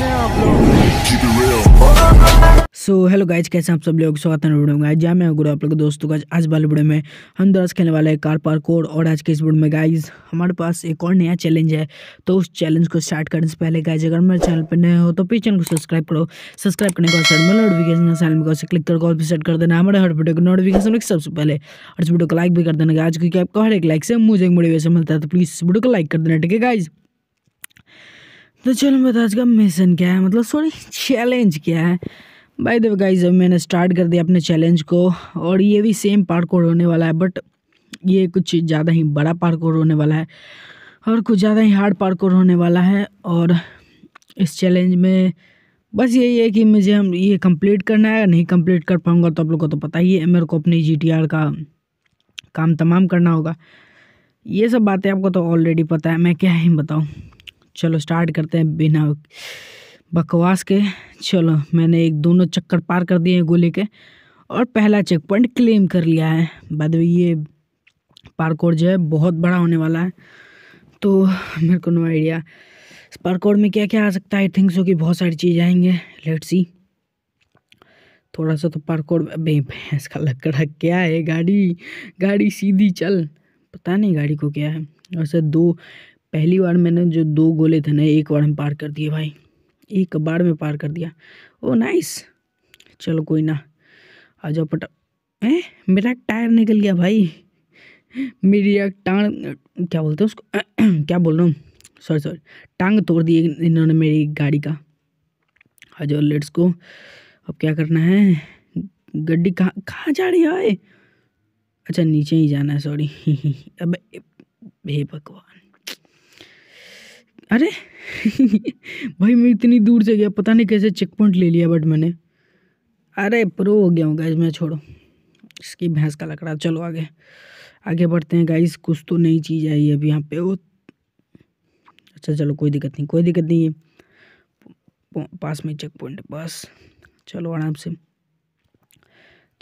आप so hello guys कैसे आप सब लोग स्वागत है वीडियो में जहाँ मैं गुरु आप लोग दोस्तों का आज वाले वीडियो में हम दर्ज खेलने वाले हैं कार कोड और आज के इस वीडियो में गाइज हमारे पास एक और नया चैलेंज है तो उस चैलेंज को स्टार्ट करने से पहले गाइज अगर मेरे चैनल पर नए हो तो प्लीज चैनल को सब्सक्राइब करो सब्सक्राइब करने के बाद नोटिफिकेशन चैनल में क्लिक करो और भी सेट कर देना हमारे हर वीडियो को नोटिफिकेशन सबसे पहले और इस वीडियो को लाइक भी कर देना गाइज क्योंकि आपका हर एक लाइक से मुझे एक मोटिवेशन मिलता है तो प्लीज़ इस वीडियो को लाइक कर देना ठीक है गाइज़ तो चलो बता तो आज का मिशन क्या है मतलब सॉरी चैलेंज क्या है बाय द गाइस अब मैंने स्टार्ट कर दिया अपने चैलेंज को और ये भी सेम पार्कोर होने वाला है बट ये कुछ ज़्यादा ही बड़ा पार्कोर होने वाला है और कुछ ज़्यादा ही हार्ड पार्कोर होने वाला है और इस चैलेंज में बस यही है कि मुझे हम ये कंप्लीट करना है नहीं कंप्लीट कर पाऊँगा तो आप लोग को तो पता ही है मेरे को अपनी जी का काम तमाम करना होगा ये सब बातें आपको तो ऑलरेडी पता है मैं क्या ही बताऊँ चलो स्टार्ट करते हैं बिना बकवास के चलो मैंने एक दोनों चक्कर पार कर दिए हैं गोले के और पहला चेक पॉइंट क्लेम कर लिया है बाद में ये पार्कोर जो है बहुत बड़ा होने वाला है तो मेरे को नो आइडिया पारकोड पार्कोर में क्या क्या आ सकता है आई थिंक सो कि बहुत सारी चीज़ आएंगे लेट सी थोड़ा सा तो पार्कोर में भैंस का लकड़ा क्या है गाड़ी गाड़ी सीधी चल पता नहीं गाड़ी को क्या है वैसे दो पहली बार मैंने जो दो गोले थे ना एक बार में पार कर दिए भाई एक बार में पार कर दिया ओ नाइस चलो कोई ना आ जाओ पटा ए मेरा टायर निकल गया भाई मेरी एक टांग क्या बोलते हैं उसको क्या बोल रहा हूँ सॉरी सॉरी टांग तोड़ दी इन्होंने मेरी गाड़ी का आ जाओ लेट्स को अब क्या करना है गड्डी कहाँ कहाँ जा रही है अच्छा नीचे ही जाना है सॉरी अब हे भगवान अरे भाई मैं इतनी दूर से गया पता नहीं कैसे चेक पॉइंट ले लिया बट मैंने अरे प्रो हो गया हूँ गाइज मैं छोड़ो इसकी भैंस का लकड़ा चलो आगे आगे बढ़ते हैं गाइज कुछ तो नई चीज़ आई है अभी यहाँ पे वो अच्छा चलो कोई दिक्कत नहीं कोई दिक्कत नहीं है पास में चेक पॉइंट है बस चलो आराम से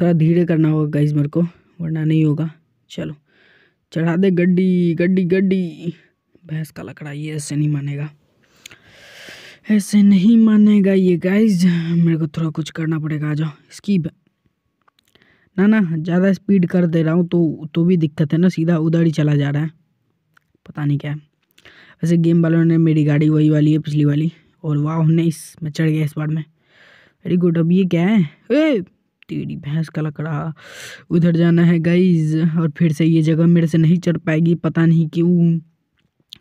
थोड़ा धीरे करना होगा गाइज मेरे को वरना नहीं होगा चलो चढ़ा दे गड्डी गड्डी गड्डी भैंस का लकड़ा ये ऐसे नहीं मानेगा ऐसे नहीं मानेगा ये गाइज मेरे को थोड़ा कुछ करना पड़ेगा आ जाओ इसकी ना ना ज़्यादा स्पीड कर दे रहा हूँ तो तो भी दिक्कत है ना सीधा उधर ही चला जा रहा है पता नहीं क्या है वैसे गेम वालों ने मेरी गाड़ी वही वाली है पिछली वाली और वाह हमने इस में चढ़ गया इस बार में वेरी गुड अब ये क्या है ए तेरी भैंस का लकड़ा उधर जाना है गाइज और फिर से ये जगह मेरे से नहीं चढ़ पाएगी पता नहीं क्यों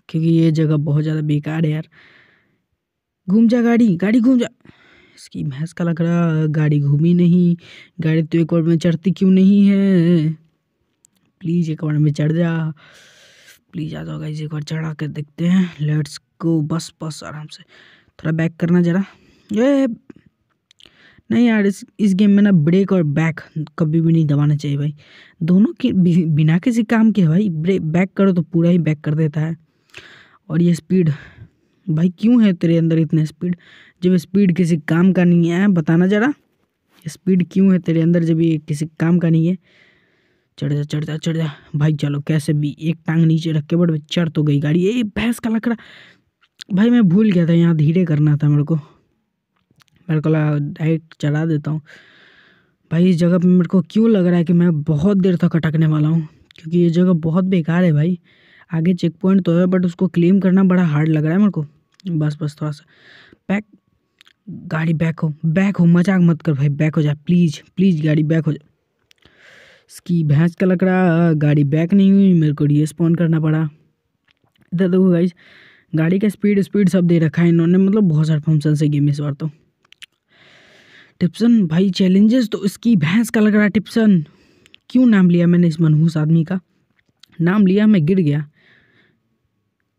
क्योंकि ये जगह बहुत ज़्यादा बेकार है यार घूम जा गाड़ी गाड़ी घूम जा इसकी भैंस का लग रहा गाड़ी घूमी नहीं गाड़ी तो एक बार में चढ़ती क्यों नहीं है प्लीज़ एक बार में चढ़ जा प्लीज़ आ जाओ गाइस एक बार चढ़ा कर देखते हैं लेट्स गो बस बस आराम से थोड़ा बैक करना ज़रा ये नहीं यार इस इस गेम में ना ब्रेक और बैक कभी भी नहीं दबाना चाहिए भाई दोनों के बिना किसी काम के भाई ब्रेक बैक करो तो पूरा ही बैक कर देता है और ये स्पीड भाई क्यों है तेरे अंदर इतने स्पीड जब स्पीड किसी काम का नहीं है बताना ज़रा स्पीड क्यों है तेरे अंदर जब ये किसी काम का नहीं है चढ़ जा चढ़ जा चढ़ जा भाई चलो कैसे भी एक टांग नीचे रख के बट चढ़ तो गई गाड़ी ये भैंस का लकड़ा भाई मैं भूल गया था यहाँ धीरे करना था मेरे को मेरे को डायरेक्ट चढ़ा देता हूँ भाई इस जगह पर मेरे को क्यों लग रहा है कि मैं बहुत देर तक अटकने वाला हूँ क्योंकि ये जगह बहुत बेकार है भाई आगे चेक पॉइंट तो है बट उसको क्लेम करना बड़ा हार्ड लग रहा है मेरे को बस बस थोड़ा सा बैक गाड़ी बैक हो बैक हो मजाक मत कर भाई बैक हो जाए प्लीज़ प्लीज़ गाड़ी बैक हो जाए इसकी भैंस का लकड़ा गाड़ी बैक नहीं हुई मेरे को रिस्पॉन्ड करना पड़ा इधर देखो गाइज गाड़ी का स्पीड स्पीड सब दे रखा है इन्होंने मतलब बहुत सारे फंक्शन से गेम इस बार तो टिप्सन भाई चैलेंजेस तो इसकी भैंस का लग रहा टिप्सन क्यों नाम लिया मैंने इस मनहूस आदमी का नाम लिया मैं गिर गया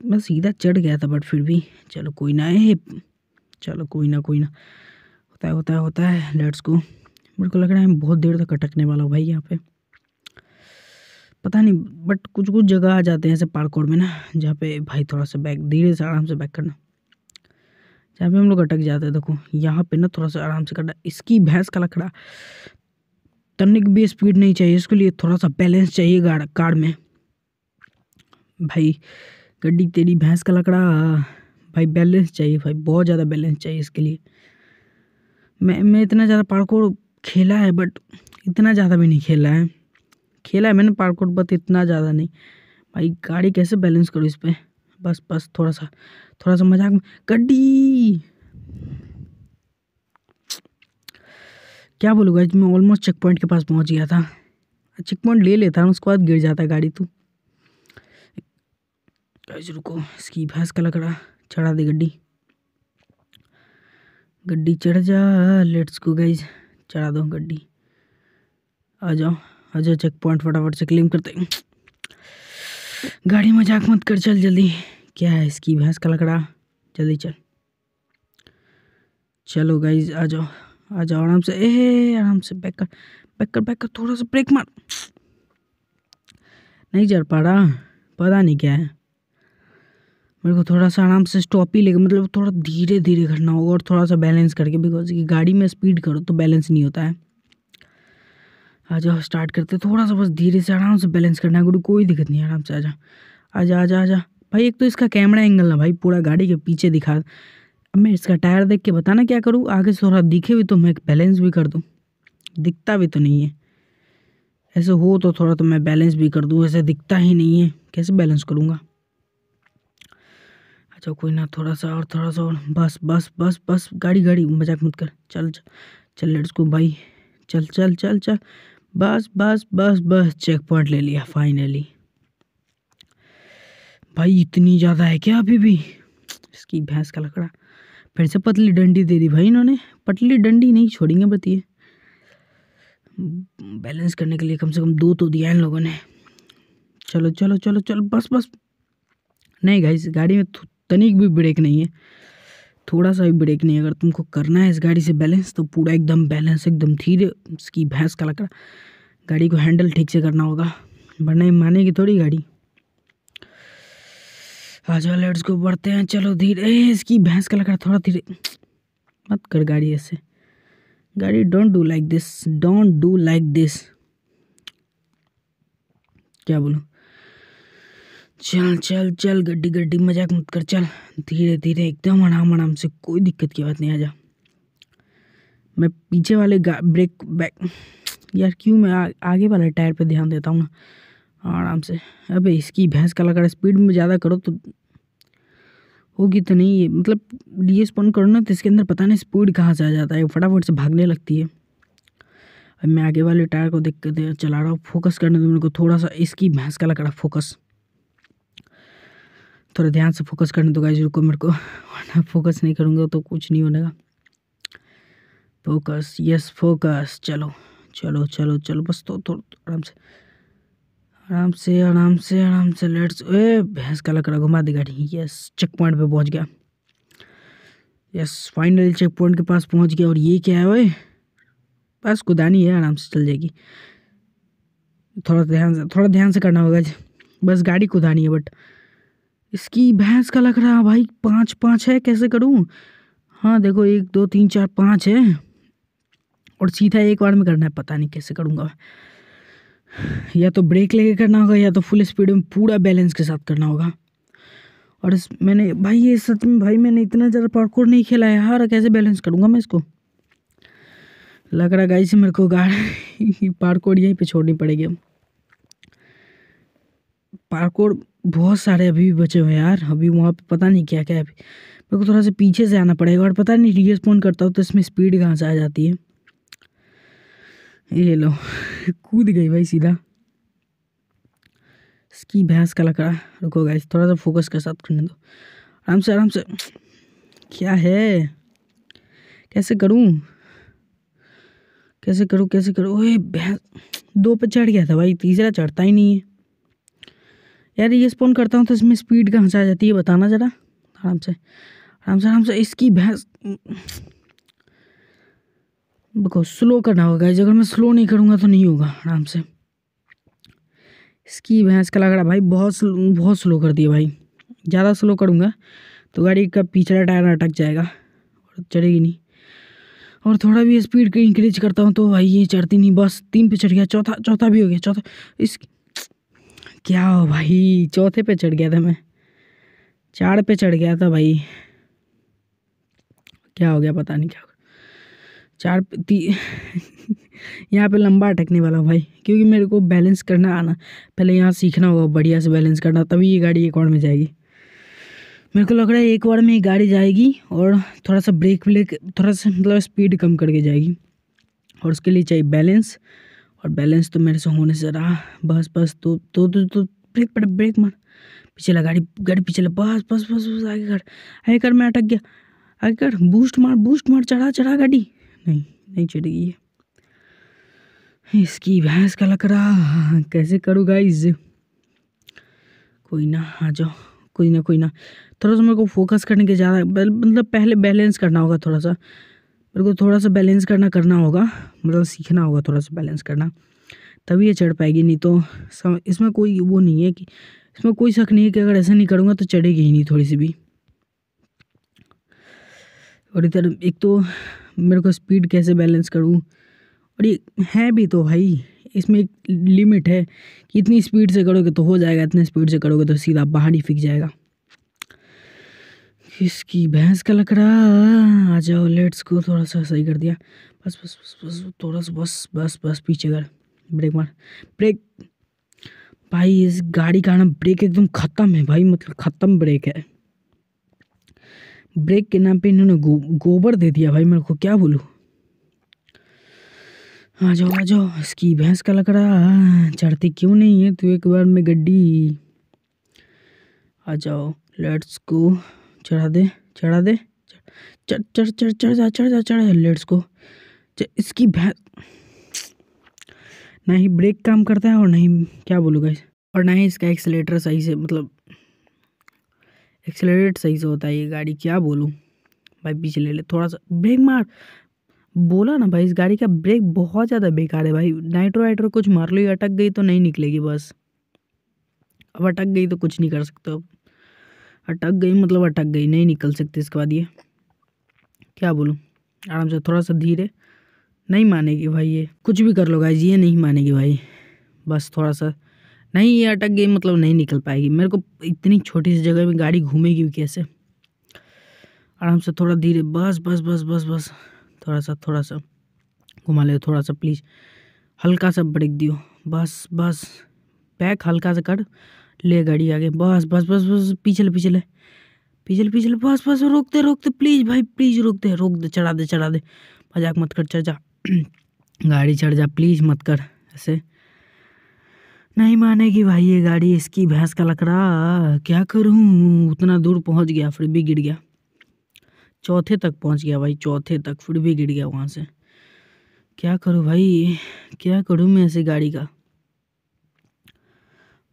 मैं सीधा चढ़ गया था बट फिर भी चलो कोई ना है चलो कोई ना कोई ना होता है होता है होता है लेट्स को मेरे को लग रहा है मैं बहुत देर तक अटकने वाला हूँ भाई यहाँ पे पता नहीं बट कुछ कुछ जगह आ जाते हैं ऐसे पार्कोर में ना जहाँ पे भाई थोड़ा सा बैक धीरे से आराम से बैक करना जहाँ पे हम लोग अटक जाते हैं देखो यहाँ पे ना थोड़ा सा आराम से करना इसकी भैंस का लकड़ा तनिक भी स्पीड नहीं चाहिए इसके लिए थोड़ा सा बैलेंस चाहिए कार में भाई गड्डी तेरी भैंस का लकड़ा भाई बैलेंस चाहिए भाई बहुत ज़्यादा बैलेंस चाहिए इसके लिए मैं मैं इतना ज़्यादा पार्कोर खेला है बट इतना ज़्यादा भी नहीं खेला है खेला है मैंने पार्कोर बट इतना ज़्यादा नहीं भाई गाड़ी कैसे बैलेंस करूँ इस पर बस बस थोड़ा सा थोड़ा सा मजाक में गड्डी क्या बोलूँगा मैं ऑलमोस्ट चेक पॉइंट के पास पहुँच गया था चेक पॉइंट ले लेता उसके बाद गिर जाता गाड़ी तो गाइस रुको इसकी भैंस का लकड़ा चढ़ा दे गड्डी गड्डी चढ़ जा लेट्स गो गाइस चढ़ा दो गड्डी आ जाओ आ जाओ चेक पॉइंट फटाफट से क्लेम करते गाड़ी मजाक मत कर चल जल्दी क्या है इसकी भैंस का लकड़ा जल्दी चल चलो गाइज आ जाओ आ जाओ आराम से ए आराम से बैक कर बैक कर बैक कर थोड़ा सा ब्रेक मार नहीं चढ़ पा रहा पता नहीं क्या है मेरे को थोड़ा सा आराम से स्टॉप ही लेगा मतलब थोड़ा धीरे धीरे करना होगा और थोड़ा सा बैलेंस करके बिकॉज कि गाड़ी में स्पीड करो तो बैलेंस नहीं होता है आ जाओ स्टार्ट करते थोड़ा सा बस धीरे से आराम से बैलेंस करना है गुरु कोई दिक्कत नहीं आराम से आ जा आ जा आ जा आ जा भाई एक तो इसका कैमरा एंगल ना भाई पूरा गाड़ी के पीछे दिखा अब मैं इसका टायर देख के बताना क्या करूँ आगे से थोड़ा दिखे भी तो मैं बैलेंस भी कर दूँ दिखता भी तो नहीं है ऐसे हो तो थोड़ा तो मैं बैलेंस भी कर दूँ ऐसे दिखता ही नहीं है कैसे बैलेंस करूँगा अच्छा कोई ना थोड़ा सा और थोड़ा सा और बस बस बस बस गाड़ी गाड़ी मजाक मत कर चल चल लेट्स गो भाई चल चल चल चल बस बस बस बस चेक पॉइंट ले लिया फाइनली भाई इतनी ज़्यादा है क्या अभी भी इसकी भैंस का लकड़ा फिर से पतली डंडी दे दी भाई इन्होंने पतली डंडी नहीं छोड़ेंगे बताइए बैलेंस करने के लिए कम से कम दो तो दिया इन लोगों ने चलो चलो चलो चलो बस बस नहीं गाइस गाड़ी में तनिक भी ब्रेक नहीं है थोड़ा सा भी ब्रेक नहीं है अगर तुमको करना है इस गाड़ी से बैलेंस तो पूरा एकदम बैलेंस एकदम धीरे उसकी भैंस का लकड़ा गाड़ी को हैंडल ठीक से करना होगा वरना मानेगी थोड़ी गाड़ी आ जाओ लेट्स को बढ़ते हैं चलो धीरे इसकी भैंस का लकड़ा थोड़ा धीरे मत कर गाड़ी ऐसे गाड़ी don't do like this don't do like this क्या बोलूँ चल चल चल गड्डी गड्डी मजाक मत कर चल धीरे धीरे एकदम आराम आराम से कोई दिक्कत की बात नहीं आ जा मैं पीछे वाले ब्रेक बैक यार क्यों मैं आ, आगे वाले टायर पे ध्यान देता हूँ ना आराम से अबे इसकी भैंस का लगा स्पीड में ज़्यादा करो तो होगी तो नहीं है मतलब डी एस पन करो ना तो इसके अंदर पता नहीं स्पीड कहाँ से आ जाता है फटाफट से भागने लगती है अब मैं आगे वाले टायर को देख कर चला रहा हूँ फोकस करने दो मेरे को थोड़ा सा इसकी भैंस का लकड़ा फोकस थोड़ा ध्यान से फोकस करने दो गाइज रुको मेरे को वरना फोकस नहीं करूँगा तो कुछ नहीं होने का फोकस यस फोकस चलो चलो चलो चलो बस तो थोड़ा तो, आराम से आराम से आराम से आराम से लेट्स ए भैंस का लकड़ा घुमा दे गाड़ी यस चेक पॉइंट पर पहुँच गया यस फाइनल चेक पॉइंट के पास पहुँच गया और ये क्या है भाई बस कुदानी है आराम से चल जाएगी थोड़ा ध्यान से थोड़ा ध्यान से करना होगा बस गाड़ी कुदानी है बट इसकी भैंस का लग रहा भाई पाँच पाँच है कैसे करूँ हाँ देखो एक दो तीन चार पाँच है और सीधा एक बार में करना है पता नहीं कैसे करूँगा या तो ब्रेक लेके करना होगा या तो फुल स्पीड में पूरा बैलेंस के साथ करना होगा और इस मैंने भाई ये सच में भाई मैंने इतना ज़्यादा पार्कोर नहीं खेला है हार कैसे बैलेंस करूँगा मैं इसको लग रहा गाई से मेरे को गाड़ी पार्कोर यहीं पे छोड़नी पड़ेगी पार्कोर बहुत सारे अभी भी बचे हुए हैं यार अभी वहाँ पे पता नहीं क्या क्या है अभी मेरे को थोड़ा सा पीछे से आना पड़ेगा और पता नहीं रिस्पॉन्ड करता हूँ तो इसमें स्पीड कहाँ से आ जाती है ये लो कूद गई भाई सीधा इसकी भैंस का लकड़ा रुको गाइस थोड़ा सा फोकस के साथ करने दो आराम से आराम से क्या है कैसे करूँ कैसे करूँ कैसे करूँ ओए भैंस दो पे चढ़ गया था भाई तीसरा चढ़ता ही नहीं है यार ये स्पोन करता हूँ तो इसमें स्पीड कहाँ से आ जाती है बताना ज़रा आराम से आराम से आराम से इसकी भैंस देखो स्लो करना होगा अगर मैं स्लो नहीं करूँगा तो नहीं होगा आराम से इसकी भैंस का लगड़ा भाई बहुत स्लो बहुत स्लो कर दिया भाई ज़्यादा स्लो करूँगा तो गाड़ी का पिछड़ा टायर अटक जाएगा और चढ़ेगी नहीं और थोड़ा भी स्पीड इंक्रीज करता हूँ तो भाई ये चढ़ती नहीं बस तीन पे चढ़ गया चौथा चौथा भी हो गया चौथा इस क्या हो भाई चौथे पे चढ़ गया था मैं चार पे चढ़ गया था भाई क्या हो गया पता नहीं क्या हो चार ती यहाँ पे लंबा अटकने वाला हूँ भाई क्योंकि मेरे को बैलेंस करना आना पहले यहाँ सीखना होगा बढ़िया से बैलेंस करना तभी ये गाड़ी एक और में जाएगी मेरे को लग रहा है एक बार में ये गाड़ी जाएगी और थोड़ा सा ब्रेक व्रेक थोड़ा सा मतलब स्पीड कम करके जाएगी और उसके लिए चाहिए बैलेंस और बैलेंस तो मेरे से होने से रहा बस बस तो तो तो, तो तो ब्रेक पड़े ब्रेक मार पीछे लगा गाड़ी गाड़ी पीछे लगा बस बस बस बस आगे कर आगे कर मैं अटक गया आगे कर बूस्ट मार बूस्ट मार चढ़ा चढ़ा गाड़ी नहीं नहीं चढ़ गई है इसकी भैंस का लग रहा कैसे करूँ गाइज कोई ना आ जाओ कोई ना कोई ना थोड़ा सा मेरे को फोकस करने के ज़्यादा मतलब पहले बैलेंस करना होगा थोड़ा सा मेरे को थोड़ा सा बैलेंस करना करना होगा मतलब सीखना होगा थोड़ा सा बैलेंस करना तभी ये चढ़ पाएगी नहीं तो सम, इसमें कोई वो नहीं है कि इसमें कोई शक नहीं है कि अगर ऐसा नहीं करूँगा तो चढ़ेगी ही नहीं थोड़ी सी भी और इधर एक तो मेरे को स्पीड कैसे बैलेंस करूँ और ये है भी तो भाई इसमें एक लिमिट है कि इतनी स्पीड से करोगे तो हो जाएगा इतने स्पीड से करोगे तो सीधा बाहर ही फिक जाएगा इसकी भैंस का लकड़ा आ जाओ लेट्स को थोड़ा सा सही कर दिया बस बस बस बस थोड़ा सा बस बस बस पीछे कर ब्रेक मार ब्रेक भाई इस गाड़ी का ना ब्रेक एकदम ख़त्म है भाई मतलब ख़त्म ब्रेक है ब्रेक के नाम पे इन्होंने गो, गोबर दे दिया भाई मेरे को क्या बोलूँ आ जाओ आ जाओ इसकी भैंस का लकड़ा चढ़ती क्यों नहीं है तू एक बार में गड्डी आ जाओ लेट्स को चढ़ा दे चढ़ा दे चढ़ चढ़ चढ़ चढ़ जा चढ़ जा चढ़ जा लेट्स को इसकी भैंस ना ही ब्रेक काम करता है और ना ही क्या बोलूँगा और ना ही इसका एक्सेलेटर सही से मतलब एक्सेलरेट सही से होता है ये गाड़ी क्या बोलूँ भाई पीछे ले ले थोड़ा सा ब्रेक मार बोला ना भाई इस गाड़ी का ब्रेक बहुत ज़्यादा बेकार है भाई नाइट्रो वाइट्रो कुछ मार लो अटक गई तो नहीं निकलेगी बस अब अटक गई तो कुछ नहीं कर सकते अब अटक गई मतलब अटक गई नहीं निकल सकती इसके बाद ये क्या बोलूँ आराम से थोड़ा सा धीरे नहीं मानेगी भाई ये कुछ भी कर लो गाइज ये नहीं मानेगी भाई बस थोड़ा सा नहीं ये अटक गई मतलब नहीं निकल पाएगी मेरे को इतनी छोटी सी जगह में गाड़ी घूमेगी भी कैसे आराम से थोड़ा धीरे बस बस बस बस बस थोड़ा सा थोड़ा सा घुमा ले थोड़ा सा प्लीज़ हल्का सा ब्रेक दियो बस बस पैक हल्का सा कर ले गाड़ी आगे बस बस बस बस पिछले पिछले पिछले पिछले बस बस रोक दे रोक दे प्लीज़ भाई प्लीज़ रोक दे रोक दे चढ़ा दे चढ़ा दे मजाक मत कर चढ़ जा गाड़ी चढ़ जा प्लीज़ मत कर ऐसे नहीं मानेगी भाई ये गाड़ी इसकी भैंस का लकड़ा क्या करूँ उतना दूर पहुँच गया फिर भी गिर गया चौथे तक पहुँच गया भाई चौथे तक फिर भी गिर गया वहाँ से क्या करूँ भाई क्या करूँ मैं ऐसी गाड़ी का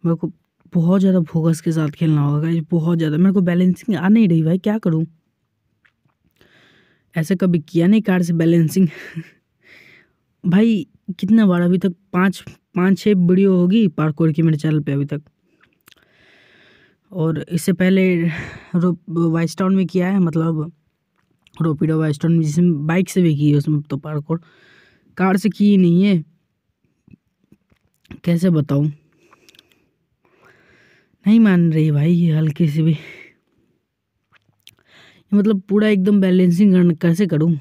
मेरे को बहुत ज़्यादा फोकस के साथ खेलना होगा गाइज बहुत ज़्यादा मेरे को बैलेंसिंग आ नहीं रही भाई क्या करूँ ऐसे कभी किया नहीं कार से बैलेंसिंग भाई कितना बार अभी तक पाँच पाँच छः वीडियो होगी पार्कोर की मेरे चैनल पे अभी तक और इससे पहले रो वाइस टाउन में किया है मतलब रोपीडो वाइस टाउन में जिसमें बाइक से भी की है उसमें तो पार्कोर कार से की ही नहीं है कैसे बताऊँ नहीं मान रही भाई ये हल्की से भी मतलब पूरा एकदम बैलेंसिंग कैसे करूँ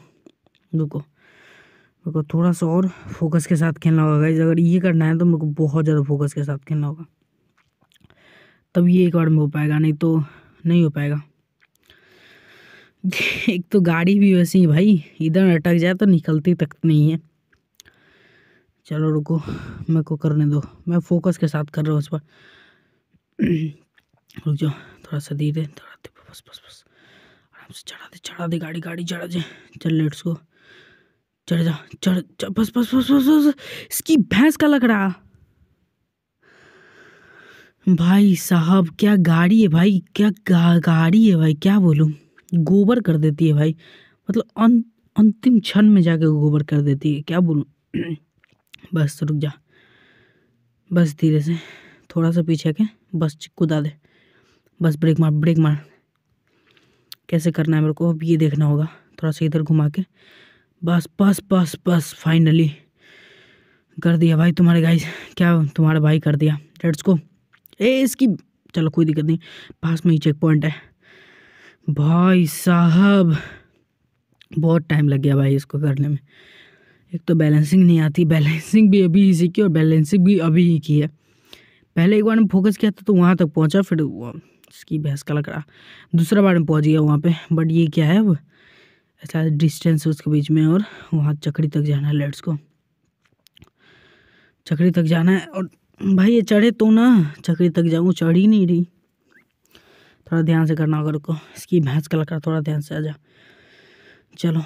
देखो देखो थोड़ा सा और फोकस के साथ खेलना होगा गाइज अगर ये करना है तो मेरे को बहुत ज़्यादा फोकस के साथ खेलना होगा तब ये एक बार में हो पाएगा नहीं तो नहीं हो पाएगा एक तो गाड़ी भी वैसे ही भाई इधर अटक जाए तो निकलती तक नहीं है चलो रुको मेरे को करने दो मैं फोकस के साथ कर रहा हूँ उस पर रुक जाओ थोड़ा सा धीरे थोड़ा दे बस बस बस आराम से चढ़ा दे चढ़ा दे गाड़ी गाड़ी चढ़ा दे चल लेट्स गो चढ़ जा चढ़ बस बस बस बस बस इसकी भैंस का लग रहा भाई साहब क्या गाड़ी है भाई क्या गा, गाड़ी है भाई क्या बोलूँ गोबर कर देती है भाई मतलब अं, अंतिम क्षण में जाके गोबर कर देती है क्या बोलूँ बस रुक जा बस धीरे से थोड़ा सा पीछे के बस कुदा दे बस ब्रेक मार ब्रेक मार कैसे करना है मेरे को अब ये देखना होगा थोड़ा सा इधर घुमा के बस बस बस बस फाइनली कर दिया भाई तुम्हारे गाइस क्या तुम्हारा भाई कर दिया लेट्स को ए इसकी चलो कोई दिक्कत नहीं पास में ही चेक पॉइंट है भाई साहब बहुत टाइम लग गया भाई इसको करने में एक तो बैलेंसिंग नहीं आती बैलेंसिंग भी अभी इसी की और बैलेंसिंग भी अभी ही की है पहले एक बार में फोकस किया था तो वहाँ तक पहुँचा फिर इसकी बहस का लकड़ा दूसरा बार में पहुँच गया वहाँ पर बट ये क्या है अब ऐसा डिस्टेंस उसके बीच में और वहाँ चकड़ी तक जाना है लेट्स को चकड़ी तक जाना है और भाई ये चढ़े तो ना चकड़ी तक जाऊँ चढ़ ही नहीं रही थोड़ा ध्यान से करना अगर को इसकी भैंस का लकड़ा थोड़ा ध्यान से आ जा चलो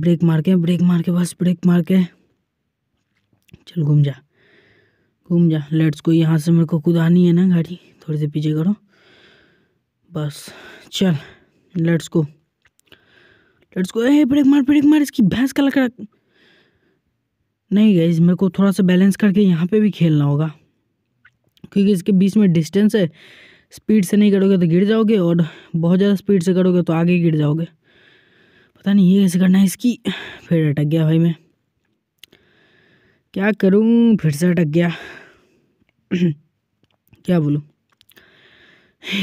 ब्रेक मार के ब्रेक मार के बस ब्रेक मार के चल घूम जा घूम जा लेट्स को यहाँ से मेरे को कुदानी है ना गाड़ी थोड़ी से पीछे करो बस चल लेट्स को लेट्स को ए ब्रेक मार ब्रेक मार इसकी भैंस का लकड़ा नहीं गई मेरे को थोड़ा सा बैलेंस करके यहाँ पे भी खेलना होगा क्योंकि इसके बीच में डिस्टेंस है स्पीड से नहीं करोगे तो गिर जाओगे और बहुत ज़्यादा स्पीड से करोगे तो आगे गिर जाओगे पता नहीं ये कैसे करना है इसकी फिर अटक गया भाई मैं क्या करूँ फिर से अटक गया क्या बोलूँ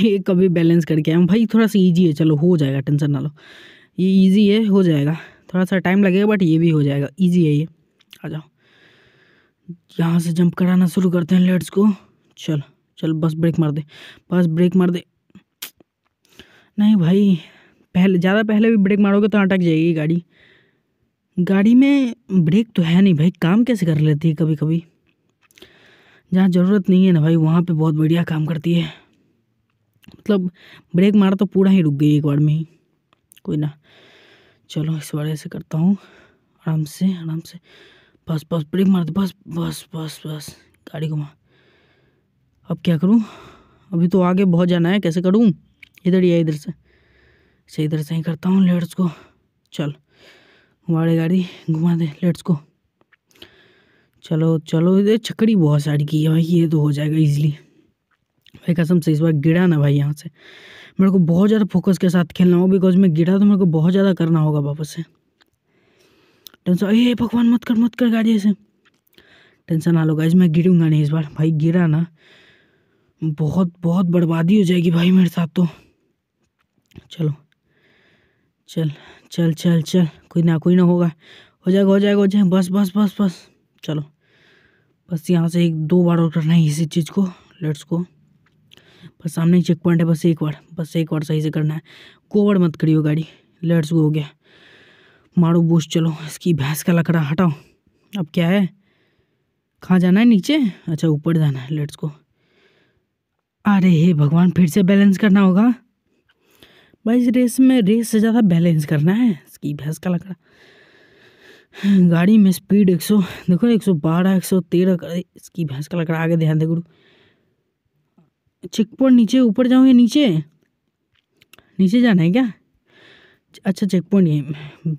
ये कभी बैलेंस करके आया भाई थोड़ा सा ईजी है चलो हो जाएगा टेंशन ना लो ये ईजी है हो जाएगा थोड़ा सा टाइम लगेगा बट ये भी हो जाएगा ईजी है ये आ जाओ यहाँ से जंप कराना शुरू करते हैं लेट्स को चल चल बस ब्रेक मार दे बस ब्रेक मार दे नहीं भाई पहले ज़्यादा पहले भी ब्रेक मारोगे तो अटक जाएगी गाड़ी गाड़ी में ब्रेक तो है नहीं भाई काम कैसे कर लेती है कभी कभी जहाँ ज़रूरत नहीं है ना भाई वहाँ पे बहुत बढ़िया काम करती है मतलब ब्रेक मारा तो पूरा ही रुक गई एक बार में ही कोई ना चलो इस बार ऐसे करता हूँ आराम से आराम से बस बस ब्रेक मार दे बस बस बस बस गाड़ी घुमा अब क्या करूँ अभी तो आगे बहुत जाना है कैसे करूँ इधर ही इधर से से इधर से ही करता हूँ लेट्स को चल घुमा गाड़ी घुमा दे लेट्स को चलो चलो ये छकड़ी बहुत सारी की है भाई ये तो हो जाएगा इजीली भाई कसम से इस बार गिरा ना भाई यहाँ से मेरे को बहुत ज़्यादा फोकस के साथ खेलना होगा बिकॉज मैं गिरा तो मेरे को बहुत ज़्यादा करना होगा वापस से टेंशन अरे भगवान मत कर मत कर गाड़ी ऐसे टेंशन ना लो गाइज मैं गिरूंगा नहीं इस बार भाई गिरा ना बहुत बहुत बर्बादी हो जाएगी भाई मेरे साथ तो चलो चल चल चल चल कोई ना कोई ना होगा हो जाएगा हो जाएगा हो जाएगा बस बस बस बस चलो बस यहाँ से एक दो बार और करना है इसी चीज़ को लेट्स को बस सामने ही चेक पॉइंट है बस एक बार बस एक बार सही से करना है कोवर मत करियो गाड़ी लेट्स गो हो गया मारो बूश चलो इसकी भैंस का लकड़ा हटाओ अब क्या है कहाँ जाना है नीचे अच्छा ऊपर जाना है लेट्स को अरे हे भगवान फिर से बैलेंस करना होगा भाई इस रेस में रेस से ज़्यादा बैलेंस करना है इसकी भैंस का लकड़ा गाड़ी में स्पीड एक सौ देखो एक सौ बारह एक सौ तेरह इसकी भैंस का लग रहा आगे ध्यान दे गुरु चेक पॉइंट नीचे ऊपर जाऊँगे नीचे नीचे जाना है क्या अच्छा चेक पॉइंट ये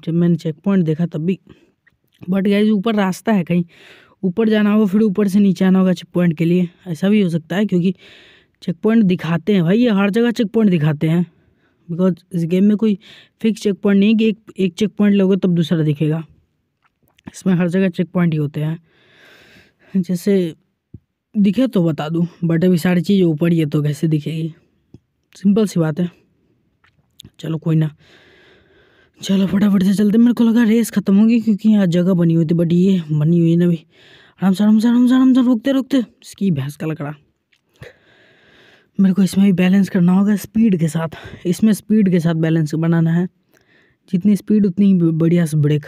जब मैंने चेक पॉइंट देखा तब भी बट गाइज ऊपर रास्ता है कहीं ऊपर जाना होगा फिर ऊपर से नीचे आना होगा चेक पॉइंट के लिए ऐसा भी हो सकता है क्योंकि चेक पॉइंट दिखाते हैं भाई ये हर जगह चेक पॉइंट दिखाते हैं बिकॉज इस गेम में कोई फिक्स चेक पॉइंट नहीं कि एक एक चेक पॉइंट लोगे तब दूसरा दिखेगा इसमें हर जगह चेक पॉइंट ही होते हैं जैसे दिखे तो बता दूँ बट अभी सारी चीज़ ऊपर ही है तो कैसे दिखेगी सिंपल सी बात है चलो कोई ना चलो फटाफट से चलते मेरे को लगा रेस खत्म होगी क्योंकि यहाँ जगह बनी हुई थी बट ये बनी हुई ना भी आराम से आराम से आराम से आराम से रुकते रुकते इसकी भैंस का लकड़ा मेरे को इसमें भी बैलेंस करना होगा स्पीड के साथ इसमें स्पीड के साथ बैलेंस बनाना है जितनी स्पीड उतनी बढ़िया से ब्रेक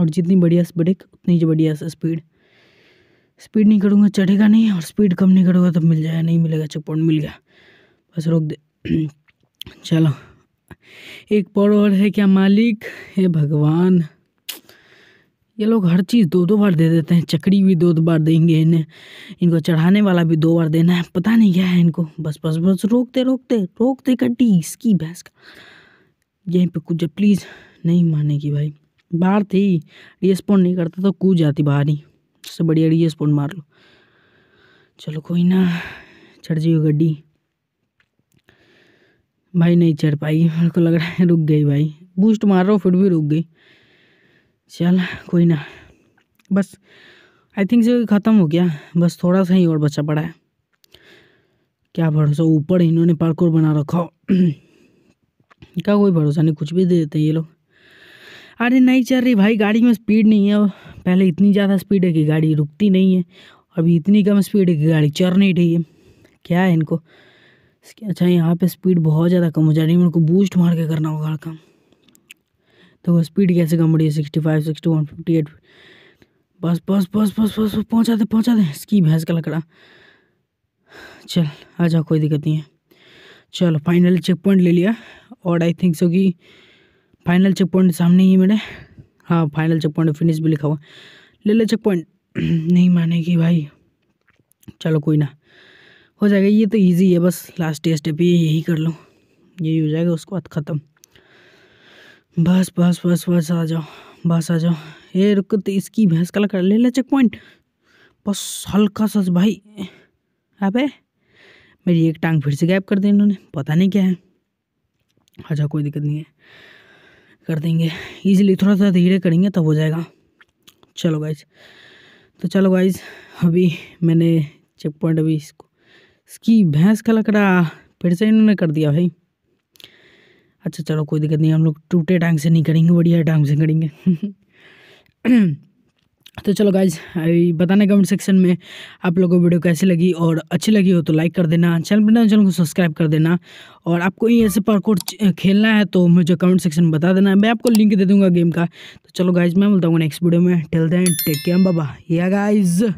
और जितनी बढ़िया ब्रेक उतनी ही बढ़िया स्पीड स्पीड नहीं करूँगा चढ़ेगा नहीं और स्पीड कम नहीं करूँगा तब मिल जाएगा नहीं मिलेगा चेक पॉइंट मिल गया बस रोक दे चलो एक पॉड और है क्या मालिक हे भगवान ये लोग हर चीज़ दो दो बार दे देते हैं चकड़ी भी दो दो बार देंगे इन्हें इनको चढ़ाने वाला भी दो बार देना है पता नहीं क्या है इनको बस बस बस रोकते रोकते रोकते कट्टी इसकी भैंस का यहीं पे कुछ प्लीज़ नहीं मानेगी भाई बाहर थी रिस्पॉन्ड नहीं करता तो कूद जाती बाहर ही उससे बढ़िया रिस्पॉन्ड मार लो चलो कोई ना चढ़ जाइए गड्डी भाई नहीं चढ़ पाई मेरे को लग रहा है रुक गई भाई बूस्ट मार रहा हूँ फिर भी रुक गई चल कोई ना बस आई थिंक से ख़त्म हो गया बस थोड़ा सा ही और बचा पड़ा है क्या भरोसा ऊपर इन्होंने पार्कोर बना रखा हो कोई भरोसा नहीं कुछ भी दे देते हैं ये लोग अरे नहीं चल रही भाई गाड़ी में स्पीड नहीं है पहले इतनी ज़्यादा स्पीड है कि गाड़ी रुकती नहीं है अभी इतनी कम स्पीड है कि गाड़ी चल नहीं रही है क्या है इनको अच्छा यहाँ पे स्पीड बहुत ज़्यादा कम हो जा रही है मेरे को बूस्ट मार के करना होगा काम तो वो स्पीड कैसे कम हो रही है sixty five sixty one fifty eight बस बस बस बस बस पहुँचा दे पहुँचा दे इसकी भैंस का लकड़ा चल आ जाओ कोई दिक्कत नहीं है चलो फाइनल चेक पॉइंट ले लिया और आई थिंक सो कि फाइनल चेक पॉइंट सामने ही मेरे हाँ फाइनल चेक पॉइंट फिनिश भी लिखा हुआ ले लो चेक पॉइंट नहीं मानेगी भाई चलो कोई ना हो जाएगा ये तो इजी है बस लास्ट स्टेप ये यही कर लो यही हो जाएगा उसके बाद ख़त्म बस बस बस बस आ जाओ बस आ जाओ ये रुको तो इसकी भैंस कला कर ले लो चेक पॉइंट बस हल्का सा भाई अबे मेरी एक टांग फिर से गायब कर दी इन्होंने पता नहीं क्या है अच्छा कोई दिक्कत नहीं है कर देंगे ईजिली थोड़ा सा धीरे करेंगे तब हो जाएगा चलो गाइज तो चलो गाइज अभी मैंने चेक पॉइंट अभी इसको इसकी भैंस का लकड़ा फिर से इन्होंने कर दिया भाई अच्छा चलो कोई दिक्कत नहीं हम लोग टूटे टांग से नहीं करेंगे बढ़िया टांग से करेंगे तो चलो गाइज बताना कमेंट सेक्शन में आप लोगों को वीडियो कैसी लगी और अच्छी लगी हो तो लाइक कर देना चैनल पर तो चैनल को सब्सक्राइब कर देना और आपको ये ऐसे पार्कोड खेलना है तो मुझे कमेंट सेक्शन में बता देना मैं आपको लिंक दे दूंगा गेम का तो चलो गाइज मैं बोलता हूँ नेक्स्ट वीडियो में टिल दें टेक केयर बाबा या गाइज